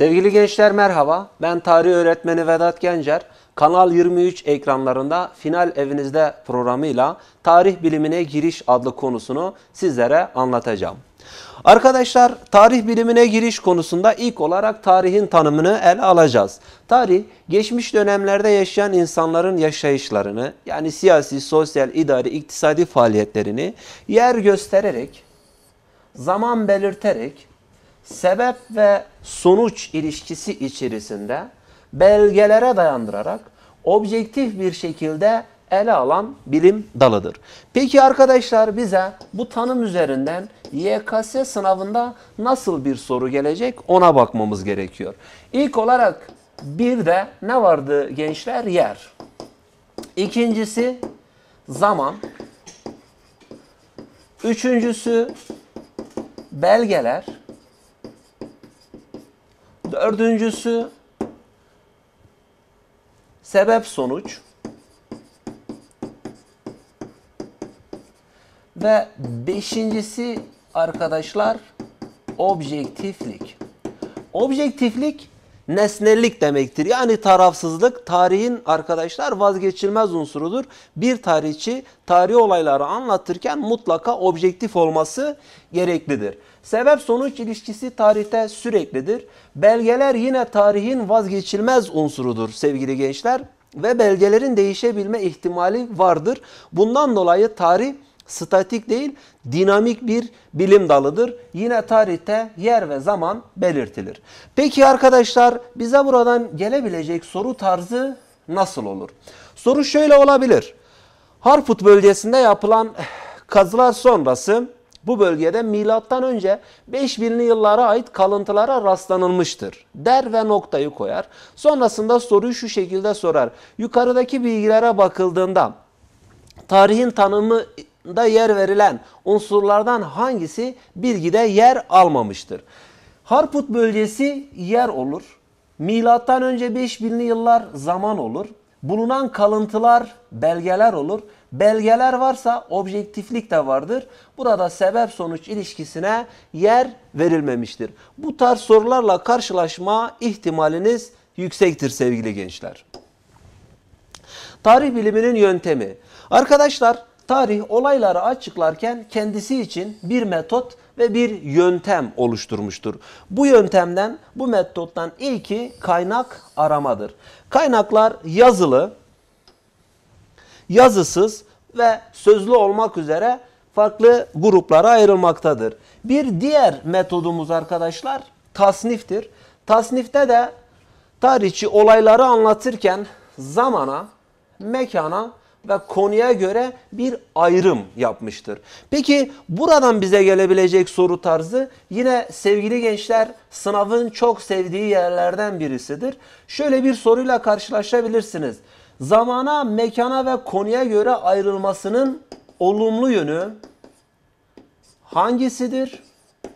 Sevgili gençler merhaba. Ben tarih öğretmeni Vedat Gencer. Kanal 23 ekranlarında Final Evinizde programıyla tarih bilimine giriş adlı konusunu sizlere anlatacağım. Arkadaşlar tarih bilimine giriş konusunda ilk olarak tarihin tanımını ele alacağız. Tarih geçmiş dönemlerde yaşayan insanların yaşayışlarını yani siyasi, sosyal, idari, iktisadi faaliyetlerini yer göstererek, zaman belirterek sebep ve sonuç ilişkisi içerisinde belgelere dayandırarak objektif bir şekilde ele alan bilim dalıdır. Peki arkadaşlar bize bu tanım üzerinden YKS sınavında nasıl bir soru gelecek ona bakmamız gerekiyor. İlk olarak bir de ne vardı gençler? Yer. İkincisi zaman. Üçüncüsü belgeler. Dördüncüsü sebep sonuç ve beşincisi arkadaşlar objektiflik. Objektiflik nesnellik demektir. Yani tarafsızlık tarihin arkadaşlar vazgeçilmez unsurudur. Bir tarihçi tarih olayları anlatırken mutlaka objektif olması gereklidir. Sebep sonuç ilişkisi tarihte süreklidir. Belgeler yine tarihin vazgeçilmez unsurudur sevgili gençler ve belgelerin değişebilme ihtimali vardır. Bundan dolayı tarih statik değil, dinamik bir bilim dalıdır. Yine tarihte yer ve zaman belirtilir. Peki arkadaşlar bize buradan gelebilecek soru tarzı nasıl olur? Soru şöyle olabilir. Harput bölgesinde yapılan kazılar sonrası bu bölgede milattan önce 5000'li yıllara ait kalıntılara rastlanılmıştır der ve noktayı koyar. Sonrasında soruyu şu şekilde sorar. Yukarıdaki bilgilere bakıldığında tarihin tanımı da yer verilen unsurlardan hangisi bilgide yer almamıştır? Harput bölgesi yer olur. Milattan önce 5000'li yıllar zaman olur. Bulunan kalıntılar belgeler olur. Belgeler varsa objektiflik de vardır. Burada sebep sonuç ilişkisine yer verilmemiştir. Bu tarz sorularla karşılaşma ihtimaliniz yüksektir sevgili gençler. Tarih biliminin yöntemi. Arkadaşlar Tarih olayları açıklarken kendisi için bir metot ve bir yöntem oluşturmuştur. Bu yöntemden, bu metottan ilki kaynak aramadır. Kaynaklar yazılı, yazısız ve sözlü olmak üzere farklı gruplara ayrılmaktadır. Bir diğer metodumuz arkadaşlar tasniftir. Tasnifte de tarihçi olayları anlatırken zamana, mekana ve konuya göre bir ayrım yapmıştır. Peki buradan bize gelebilecek soru tarzı yine sevgili gençler sınavın çok sevdiği yerlerden birisidir. Şöyle bir soruyla karşılaşabilirsiniz. Zamana, mekana ve konuya göre ayrılmasının olumlu yönü hangisidir?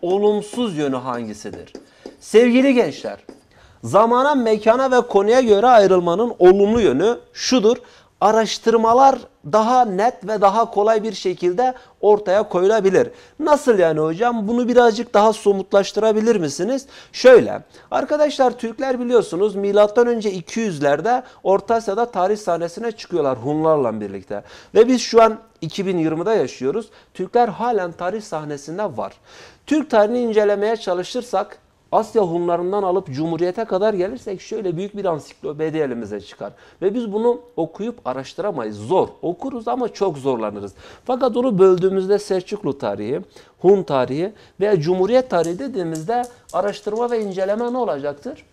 Olumsuz yönü hangisidir? Sevgili gençler, zamana, mekana ve konuya göre ayrılmanın olumlu yönü şudur araştırmalar daha net ve daha kolay bir şekilde ortaya koyulabilir. Nasıl yani hocam? Bunu birazcık daha somutlaştırabilir misiniz? Şöyle. Arkadaşlar Türkler biliyorsunuz milattan önce 200'lerde Orta Asya'da tarih sahnesine çıkıyorlar Hunlarla birlikte. Ve biz şu an 2020'da yaşıyoruz. Türkler halen tarih sahnesinde var. Türk tarihini incelemeye çalışırsak Asya Hunlarından alıp Cumhuriyete kadar gelirsek şöyle büyük bir ansiklopedi elimize çıkar. Ve biz bunu okuyup araştıramayız. Zor. Okuruz ama çok zorlanırız. Fakat onu böldüğümüzde Selçuklu tarihi, Hun tarihi veya Cumhuriyet tarihi dediğimizde araştırma ve inceleme ne olacaktır?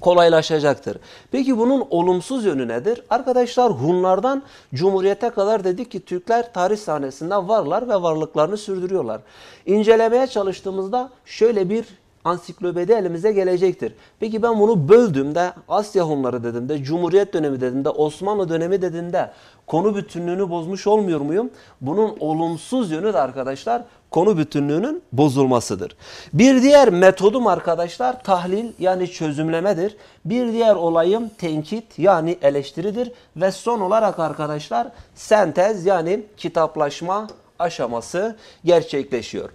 kolaylaşacaktır. Peki bunun olumsuz yönü nedir? Arkadaşlar Hunlardan Cumhuriyete kadar dedik ki Türkler tarih sahnesinde varlar ve varlıklarını sürdürüyorlar. İncelemeye çalıştığımızda şöyle bir ansiklopedi elimize gelecektir. Peki ben bunu böldüğümde Asya Hunları dediğimde, Cumhuriyet dönemi dediğimde, Osmanlı dönemi dediğimde konu bütünlüğünü bozmuş olmuyor muyum? Bunun olumsuz yönü de arkadaşlar konu bütünlüğünün bozulmasıdır. Bir diğer metodum arkadaşlar tahlil yani çözümlemedir. Bir diğer olayım tenkit yani eleştiridir. Ve son olarak arkadaşlar sentez yani kitaplaşma aşaması gerçekleşiyor.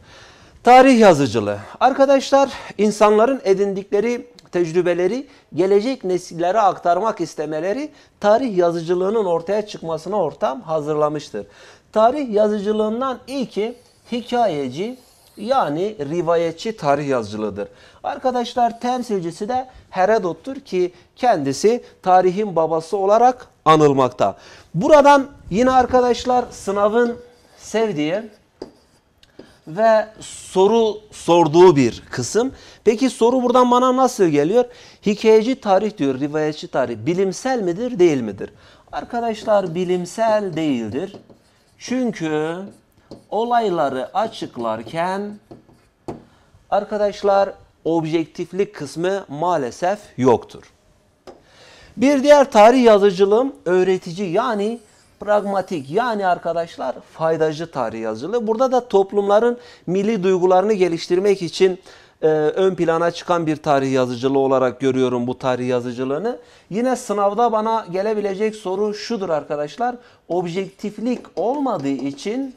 Tarih yazıcılığı. Arkadaşlar insanların edindikleri tecrübeleri gelecek nesillere aktarmak istemeleri tarih yazıcılığının ortaya çıkmasına ortam hazırlamıştır. Tarih yazıcılığından ilki hikayeci yani rivayetçi tarih yazıcılığıdır. Arkadaşlar temsilcisi de Herodot'tur ki kendisi tarihin babası olarak anılmakta. Buradan yine arkadaşlar sınavın sevdiği ve soru sorduğu bir kısım. Peki soru buradan bana nasıl geliyor? Hikayeci tarih diyor, rivayetçi tarih. Bilimsel midir, değil midir? Arkadaşlar bilimsel değildir. Çünkü olayları açıklarken arkadaşlar objektiflik kısmı maalesef yoktur. Bir diğer tarih yazıcılığım öğretici yani pragmatik yani arkadaşlar faydacı tarih yazılı. Burada da toplumların milli duygularını geliştirmek için e, ön plana çıkan bir tarih yazıcılığı olarak görüyorum bu tarih yazıcılığını. Yine sınavda bana gelebilecek soru şudur arkadaşlar. Objektiflik olmadığı için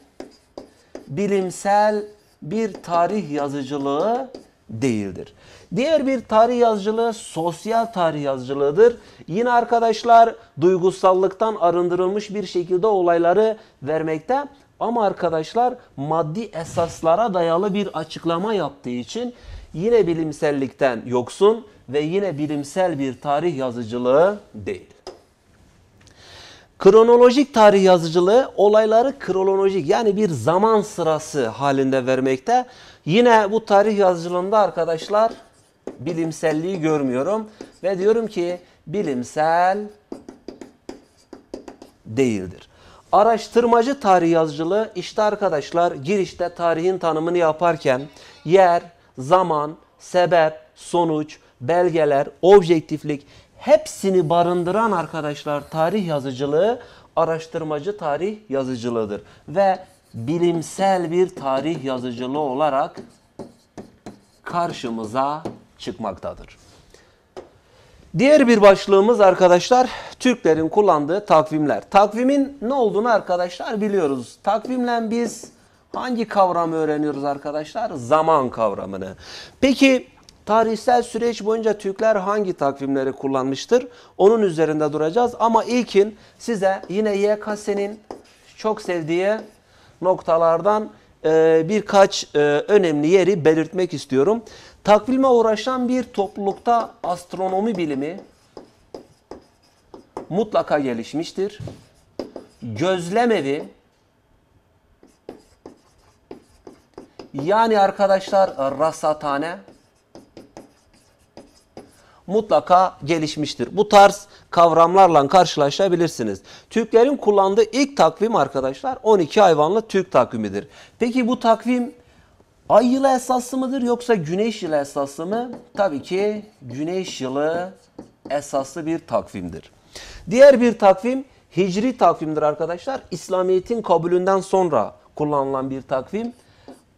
bilimsel bir tarih yazıcılığı değildir. Diğer bir tarih yazıcılığı sosyal tarih yazıcılığıdır. Yine arkadaşlar duygusallıktan arındırılmış bir şekilde olayları vermekte ama arkadaşlar maddi esaslara dayalı bir açıklama yaptığı için yine bilimsellikten yoksun ve yine bilimsel bir tarih yazıcılığı değil. Kronolojik tarih yazıcılığı olayları kronolojik yani bir zaman sırası halinde vermekte. Yine bu tarih yazıcılığında arkadaşlar bilimselliği görmüyorum. Ve diyorum ki bilimsel değildir. Araştırmacı tarih yazıcılığı işte arkadaşlar girişte tarihin tanımını yaparken yer, zaman, sebep, sonuç, belgeler, objektiflik hepsini barındıran arkadaşlar tarih yazıcılığı araştırmacı tarih yazıcılığıdır. Ve bilimsel bir tarih yazıcılığı olarak karşımıza çıkmaktadır. Diğer bir başlığımız arkadaşlar Türklerin kullandığı takvimler. Takvimin ne olduğunu arkadaşlar biliyoruz. Takvimle biz hangi kavramı öğreniyoruz arkadaşlar? Zaman kavramını. Peki tarihsel süreç boyunca Türkler hangi takvimleri kullanmıştır? Onun üzerinde duracağız ama ilkin size yine YKS'nin çok sevdiği noktalardan e, birkaç e, önemli yeri belirtmek istiyorum. Takvime uğraşan bir toplulukta astronomi bilimi mutlaka gelişmiştir. Gözlem evi yani arkadaşlar rasathane mutlaka gelişmiştir. Bu tarz kavramlarla karşılaşabilirsiniz. Türklerin kullandığı ilk takvim arkadaşlar 12 hayvanlı Türk takvimidir. Peki bu takvim ay yılı esaslı mıdır yoksa güneş yılı esaslı mı? Tabii ki güneş yılı esaslı bir takvimdir. Diğer bir takvim hicri takvimdir arkadaşlar. İslamiyet'in kabulünden sonra kullanılan bir takvim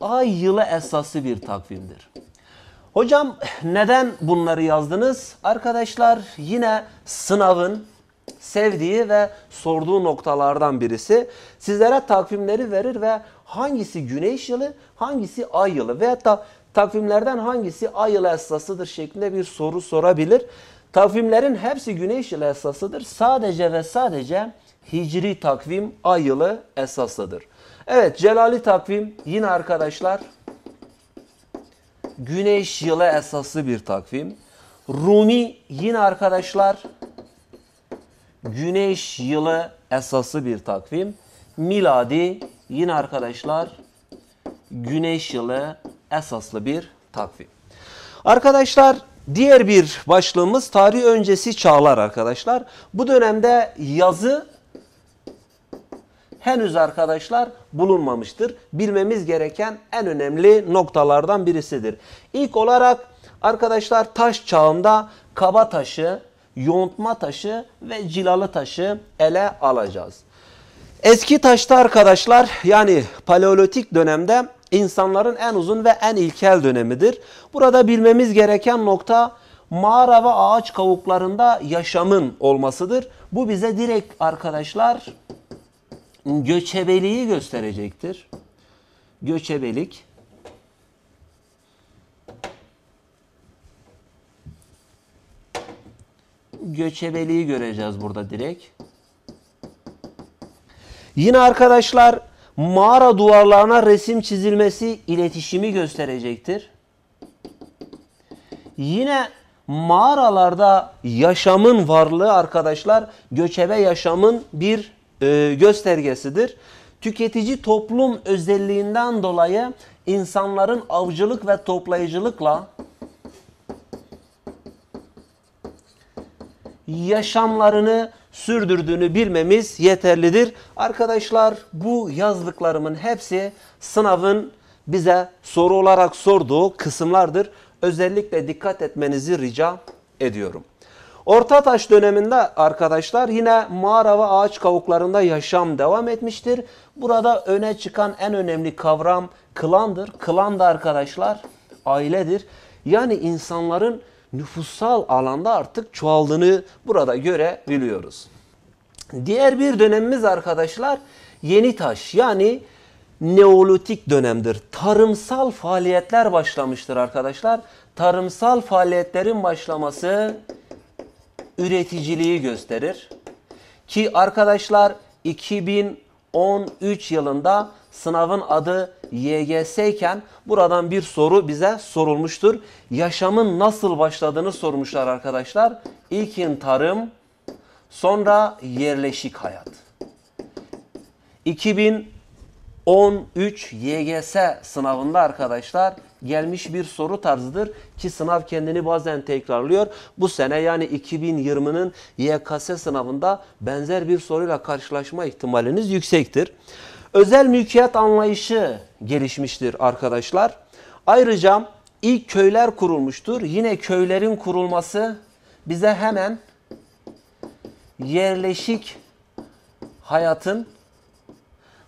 ay yılı esaslı bir takvimdir. Hocam neden bunları yazdınız? Arkadaşlar yine sınavın sevdiği ve sorduğu noktalardan birisi. Sizlere takvimleri verir ve hangisi güneş yılı, hangisi ay yılı veyahut da takvimlerden hangisi ay yılı esasıdır şeklinde bir soru sorabilir. Takvimlerin hepsi güneş yılı esasıdır. Sadece ve sadece hicri takvim ay yılı esasıdır. Evet Celali takvim yine arkadaşlar güneş yılı esaslı bir takvim. Rumi yine arkadaşlar güneş yılı esaslı bir takvim. Miladi yine arkadaşlar güneş yılı esaslı bir takvim. Arkadaşlar diğer bir başlığımız tarih öncesi çağlar arkadaşlar. Bu dönemde yazı henüz arkadaşlar bulunmamıştır. Bilmemiz gereken en önemli noktalardan birisidir. İlk olarak arkadaşlar taş çağında kaba taşı, yontma taşı ve cilalı taşı ele alacağız. Eski taşta arkadaşlar yani paleolitik dönemde insanların en uzun ve en ilkel dönemidir. Burada bilmemiz gereken nokta mağara ve ağaç kavuklarında yaşamın olmasıdır. Bu bize direkt arkadaşlar göçebeliği gösterecektir. Göçebelik göçebeliği göreceğiz burada direkt. Yine arkadaşlar mağara duvarlarına resim çizilmesi iletişimi gösterecektir. Yine mağaralarda yaşamın varlığı arkadaşlar göçebe yaşamın bir e, göstergesidir. Tüketici toplum özelliğinden dolayı insanların avcılık ve toplayıcılıkla yaşamlarını sürdürdüğünü bilmemiz yeterlidir. Arkadaşlar bu yazdıklarımın hepsi sınavın bize soru olarak sorduğu kısımlardır. Özellikle dikkat etmenizi rica ediyorum. Orta Taş döneminde arkadaşlar yine mağara ve ağaç kavuklarında yaşam devam etmiştir. Burada öne çıkan en önemli kavram klandır. Klan da arkadaşlar ailedir. Yani insanların nüfusal alanda artık çoğaldığını burada görebiliyoruz. Diğer bir dönemimiz arkadaşlar yeni taş yani Neolitik dönemdir. Tarımsal faaliyetler başlamıştır arkadaşlar. Tarımsal faaliyetlerin başlaması üreticiliği gösterir. Ki arkadaşlar 2013 yılında sınavın adı YGS iken buradan bir soru bize sorulmuştur. Yaşamın nasıl başladığını sormuşlar arkadaşlar. İlkin tarım, sonra yerleşik hayat. 2013 YGS sınavında arkadaşlar gelmiş bir soru tarzıdır ki sınav kendini bazen tekrarlıyor. Bu sene yani 2020'nin YKS sınavında benzer bir soruyla karşılaşma ihtimaliniz yüksektir. Özel mülkiyet anlayışı gelişmiştir arkadaşlar. Ayrıca ilk köyler kurulmuştur. Yine köylerin kurulması bize hemen yerleşik hayatın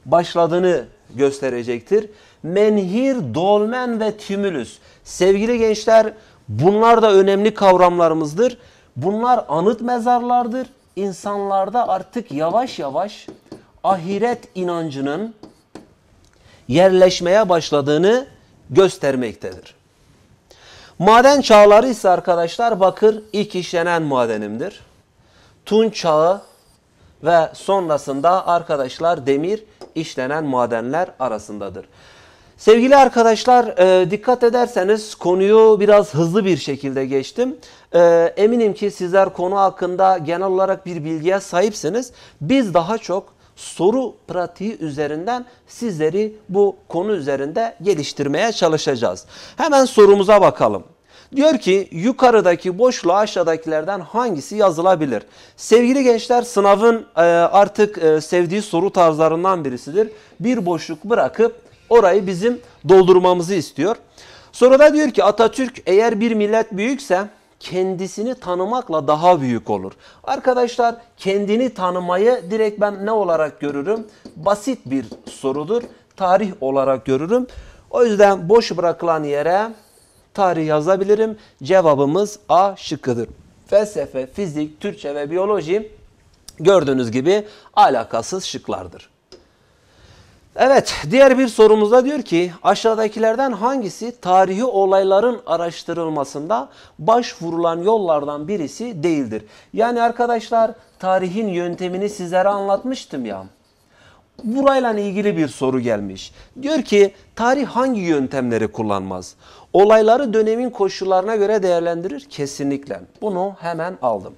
başladığını gösterecektir menhir, dolmen ve tümülüs. Sevgili gençler bunlar da önemli kavramlarımızdır. Bunlar anıt mezarlardır. İnsanlarda artık yavaş yavaş ahiret inancının yerleşmeye başladığını göstermektedir. Maden çağları ise arkadaşlar bakır ilk işlenen madenimdir. Tun çağı ve sonrasında arkadaşlar demir işlenen madenler arasındadır. Sevgili arkadaşlar e, dikkat ederseniz konuyu biraz hızlı bir şekilde geçtim. E, eminim ki sizler konu hakkında genel olarak bir bilgiye sahipsiniz. Biz daha çok soru pratiği üzerinden sizleri bu konu üzerinde geliştirmeye çalışacağız. Hemen sorumuza bakalım. Diyor ki yukarıdaki boşluğa aşağıdakilerden hangisi yazılabilir? Sevgili gençler sınavın e, artık sevdiği soru tarzlarından birisidir. Bir boşluk bırakıp Orayı bizim doldurmamızı istiyor. Sonra da diyor ki Atatürk eğer bir millet büyükse kendisini tanımakla daha büyük olur. Arkadaşlar kendini tanımayı direkt ben ne olarak görürüm? Basit bir sorudur. Tarih olarak görürüm. O yüzden boş bırakılan yere tarih yazabilirim. Cevabımız A şıkkıdır. Felsefe, fizik, Türkçe ve biyoloji gördüğünüz gibi alakasız şıklardır. Evet diğer bir sorumuzda diyor ki aşağıdakilerden hangisi tarihi olayların araştırılmasında başvurulan yollardan birisi değildir? Yani arkadaşlar tarihin yöntemini sizlere anlatmıştım ya. Burayla ilgili bir soru gelmiş. Diyor ki tarih hangi yöntemleri kullanmaz? Olayları dönemin koşullarına göre değerlendirir kesinlikle. Bunu hemen aldım.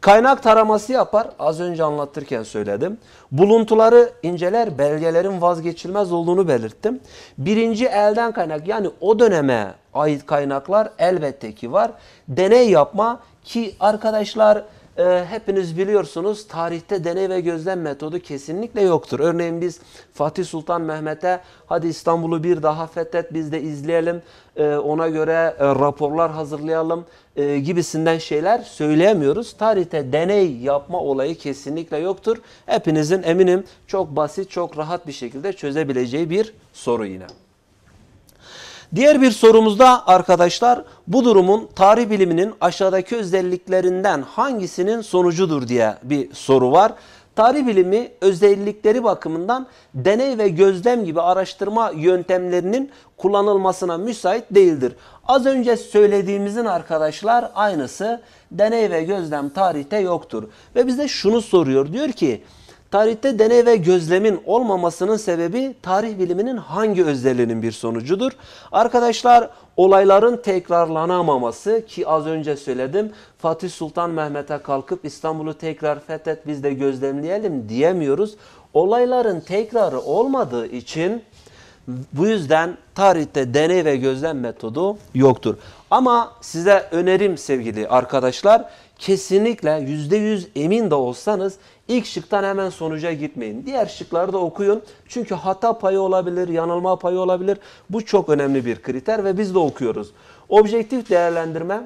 Kaynak taraması yapar. Az önce anlatırken söyledim. Buluntuları inceler, belgelerin vazgeçilmez olduğunu belirttim. Birinci elden kaynak yani o döneme ait kaynaklar elbette ki var. Deney yapma ki arkadaşlar e, hepiniz biliyorsunuz tarihte deney ve gözlem metodu kesinlikle yoktur. Örneğin biz Fatih Sultan Mehmet'e hadi İstanbul'u bir daha fethet biz de izleyelim e, ona göre e, raporlar hazırlayalım e, gibisinden şeyler söyleyemiyoruz. Tarihte deney yapma olayı kesinlikle yoktur. Hepinizin eminim çok basit çok rahat bir şekilde çözebileceği bir soru yine. Diğer bir sorumuzda arkadaşlar bu durumun tarih biliminin aşağıdaki özelliklerinden hangisinin sonucudur diye bir soru var. Tarih bilimi özellikleri bakımından deney ve gözlem gibi araştırma yöntemlerinin kullanılmasına müsait değildir. Az önce söylediğimizin arkadaşlar aynısı deney ve gözlem tarihte yoktur. Ve bize şunu soruyor diyor ki Tarihte deney ve gözlemin olmamasının sebebi tarih biliminin hangi özelliğinin bir sonucudur? Arkadaşlar olayların tekrarlanamaması ki az önce söyledim Fatih Sultan Mehmet'e kalkıp İstanbul'u tekrar fethet biz de gözlemleyelim diyemiyoruz. Olayların tekrarı olmadığı için bu yüzden tarihte deney ve gözlem metodu yoktur. Ama size önerim sevgili arkadaşlar kesinlikle %100 emin de olsanız İlk şıktan hemen sonuca gitmeyin. Diğer şıkları da okuyun. Çünkü hata payı olabilir, yanılma payı olabilir. Bu çok önemli bir kriter ve biz de okuyoruz. Objektif değerlendirme,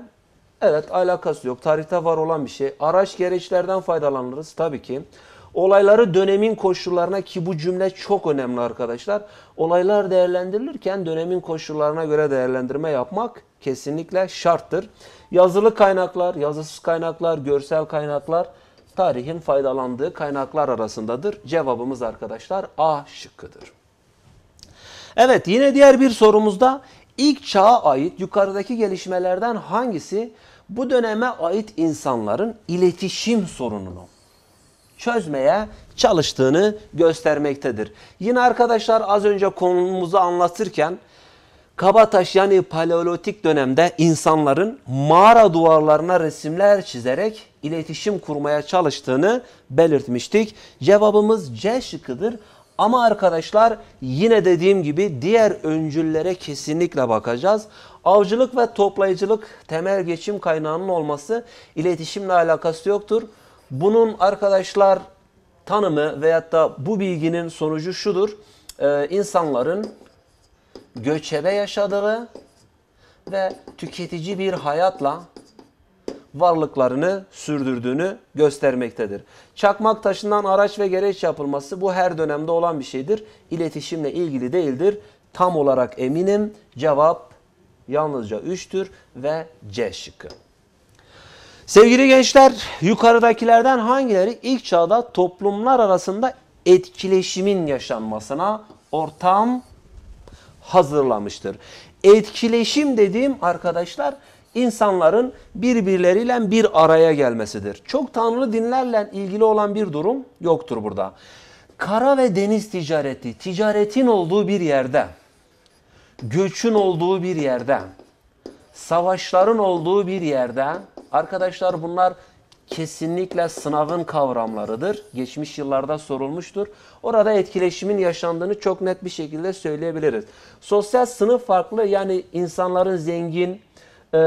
evet alakası yok. Tarihte var olan bir şey. Araç gereçlerden faydalanırız tabii ki. Olayları dönemin koşullarına ki bu cümle çok önemli arkadaşlar. Olaylar değerlendirilirken dönemin koşullarına göre değerlendirme yapmak kesinlikle şarttır. Yazılı kaynaklar, yazısız kaynaklar, görsel kaynaklar tarihin faydalandığı kaynaklar arasındadır. Cevabımız arkadaşlar A şıkkıdır. Evet yine diğer bir sorumuzda ilk çağa ait yukarıdaki gelişmelerden hangisi bu döneme ait insanların iletişim sorununu çözmeye çalıştığını göstermektedir. Yine arkadaşlar az önce konumuzu anlatırken Kabataş yani paleolitik dönemde insanların mağara duvarlarına resimler çizerek iletişim kurmaya çalıştığını belirtmiştik. Cevabımız C şıkkıdır. Ama arkadaşlar yine dediğim gibi diğer öncüllere kesinlikle bakacağız. Avcılık ve toplayıcılık temel geçim kaynağının olması iletişimle alakası yoktur. Bunun arkadaşlar tanımı veyahut da bu bilginin sonucu şudur. Ee, insanların göçebe yaşadığı ve tüketici bir hayatla varlıklarını sürdürdüğünü göstermektedir. Çakmak taşından araç ve gereç yapılması bu her dönemde olan bir şeydir. İletişimle ilgili değildir. Tam olarak eminim cevap yalnızca 3'tür ve C şıkkı. Sevgili gençler yukarıdakilerden hangileri ilk çağda toplumlar arasında etkileşimin yaşanmasına ortam hazırlamıştır. Etkileşim dediğim arkadaşlar insanların birbirleriyle bir araya gelmesidir. Çok tanrı dinlerle ilgili olan bir durum yoktur burada. Kara ve deniz ticareti, ticaretin olduğu bir yerde, göçün olduğu bir yerde, savaşların olduğu bir yerde, arkadaşlar bunlar kesinlikle sınavın kavramlarıdır. Geçmiş yıllarda sorulmuştur. Orada etkileşimin yaşandığını çok net bir şekilde söyleyebiliriz. Sosyal sınıf farklı yani insanların zengin, e,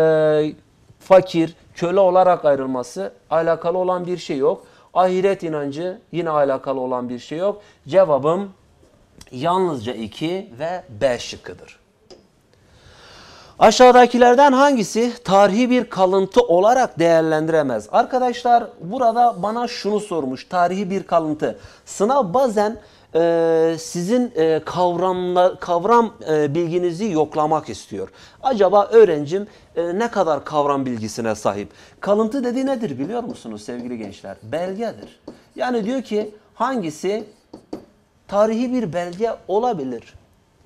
fakir, köle olarak ayrılması alakalı olan bir şey yok. Ahiret inancı yine alakalı olan bir şey yok. Cevabım yalnızca 2 ve B şıkkıdır. Aşağıdakilerden hangisi tarihi bir kalıntı olarak değerlendiremez? Arkadaşlar burada bana şunu sormuş. Tarihi bir kalıntı. Sınav bazen e, sizin e, kavramla, kavram e, bilginizi yoklamak istiyor. Acaba öğrencim ne kadar kavram bilgisine sahip? Kalıntı dediği nedir biliyor musunuz sevgili gençler? Belgedir. Yani diyor ki hangisi tarihi bir belge olabilir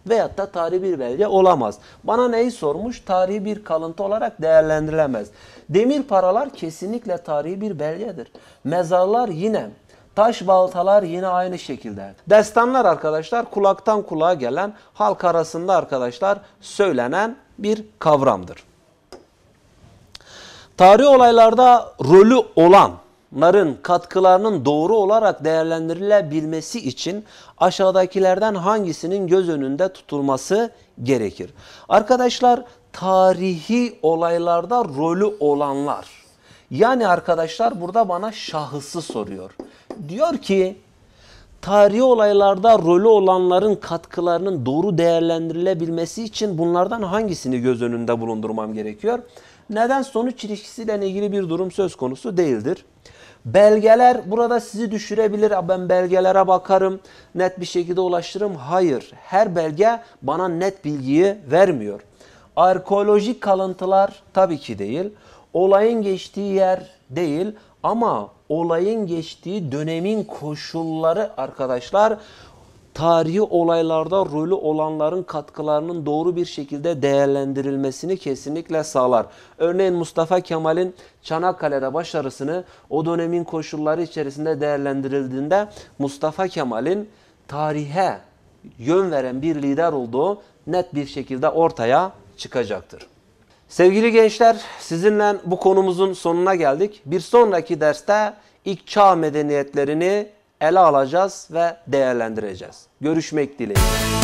veyahut da tarihi bir belge olamaz. Bana neyi sormuş? Tarihi bir kalıntı olarak değerlendirilemez. Demir paralar kesinlikle tarihi bir belgedir. Mezarlar yine Taş baltalar yine aynı şekilde. Destanlar arkadaşlar kulaktan kulağa gelen halk arasında arkadaşlar söylenen bir kavramdır. Tarih olaylarda rolü olanların katkılarının doğru olarak değerlendirilebilmesi için aşağıdakilerden hangisinin göz önünde tutulması gerekir? Arkadaşlar tarihi olaylarda rolü olanlar. Yani arkadaşlar burada bana şahısı soruyor diyor ki tarihi olaylarda rolü olanların katkılarının doğru değerlendirilebilmesi için bunlardan hangisini göz önünde bulundurmam gerekiyor? Neden sonuç ilişkisiyle ilgili bir durum söz konusu değildir. Belgeler burada sizi düşürebilir. Ben belgelere bakarım, net bir şekilde ulaştırırım. Hayır, her belge bana net bilgiyi vermiyor. Arkeolojik kalıntılar tabii ki değil. Olayın geçtiği yer değil ama olayın geçtiği dönemin koşulları arkadaşlar tarihi olaylarda rolü olanların katkılarının doğru bir şekilde değerlendirilmesini kesinlikle sağlar. Örneğin Mustafa Kemal'in Çanakkale'de başarısını o dönemin koşulları içerisinde değerlendirildiğinde Mustafa Kemal'in tarihe yön veren bir lider olduğu net bir şekilde ortaya çıkacaktır. Sevgili gençler sizinle bu konumuzun sonuna geldik. Bir sonraki derste ilk çağ medeniyetlerini ele alacağız ve değerlendireceğiz. Görüşmek dileğiyle.